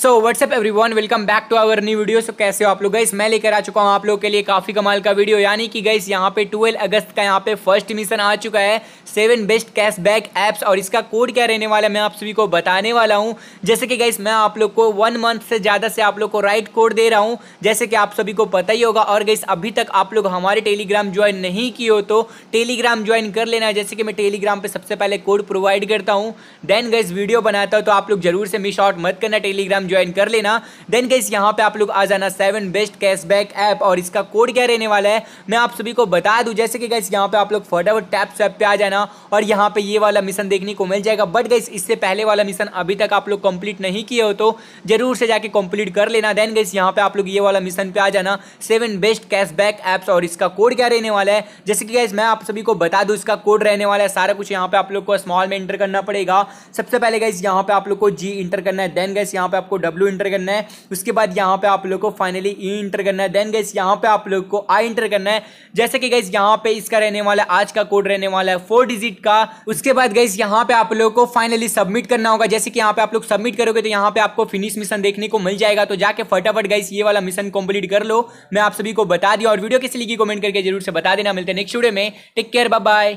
so WhatsApp everyone welcome back to our new video so कैसे हो आप लोग गाइस मैं लेकर आ चुका हूँ आप लोग के लिए काफ़ी कमाल का वीडियो यानी कि गाइस यहाँ पे 12 अगस्त का यहाँ पे फर्स्ट मिशन आ चुका है सेवन बेस्ट कैशबैक ऐप्स और इसका कोड क्या रहने वाला है मैं आप सभी को बताने वाला हूँ जैसे कि गाइस मैं आप लोग को वन मंथ से ज़्यादा से आप लोग को राइट कोड दे रहा हूँ जैसे कि आप सभी को पता ही होगा और गाइस अभी तक आप लोग हमारे टेलीग्राम ज्वाइन नहीं किए हो तो टेलीग्राम ज्वाइन कर लेना जैसे कि मैं टेलीग्राम पर सबसे पहले कोड प्रोवाइड करता हूँ देन गाइस वीडियो बनाता हूँ तो आप लोग जरूर से मिस आउट मत करना टेलीग्राम ज्वाइन कर लेना देन गैस यहाँ पे आप लोग आ जाना सेवन बेस्ट कैशबैक ऐप और इसका कोड क्या रहने वाला है मैं आप सभी को बता दूँ जैसे कि गैस यहाँ पे आप लोग फटाफट टैप स्वैप पे आ जाना और यहाँ पे ये वाला मिशन देखने को मिल जाएगा बट गैस इससे पहले वाला मिशन अभी तक आप लोग कंप्लीट नहीं किए हो तो जरूर से जाके कंप्लीट कर लेना देन गैस यहाँ पे आप लोग ये वाला मिशन पे आ जाना सेवन बेस्ट कैशबैक ऐप्स और इसका कोड क्या रहने वाला है जैसे कि गैस मैं आप सभी को बता दूँ इसका कोड रहने वाला है सारा कुछ यहाँ पे आप लोग को स्मॉल में इंटर करना पड़ेगा सबसे पहले गैस यहाँ पे आप लोग को जी इंटर करना है देन गैस यहाँ पे आप आपको डब्ल्यू इंटर करना है उसके बाद यहाँ पे आप लोग को फाइनली ई इंटर करना है देन गैस यहाँ पे आप लोग को आई इंटर करना है जैसे कि गैस यहाँ पे इसका रहने वाला है आज का कोड रहने वाला है फोर डिजिट का उसके बाद गैस यहाँ पे आप लोग को फाइनली सबमिट करना होगा जैसे कि यहाँ पे आप लोग सबमिट करोगे तो यहाँ पे आपको फिनिश मिशन देखने को मिल जाएगा तो जाके फटाफट गैस ये वाला मिशन कंप्लीट कर लो मैं आप सभी को बता दिया और वीडियो कैसी लिखी कमेंट करके जरूर से बता देना मिलते हैं नेक्स्ट वीडियो में टेक केयर बाय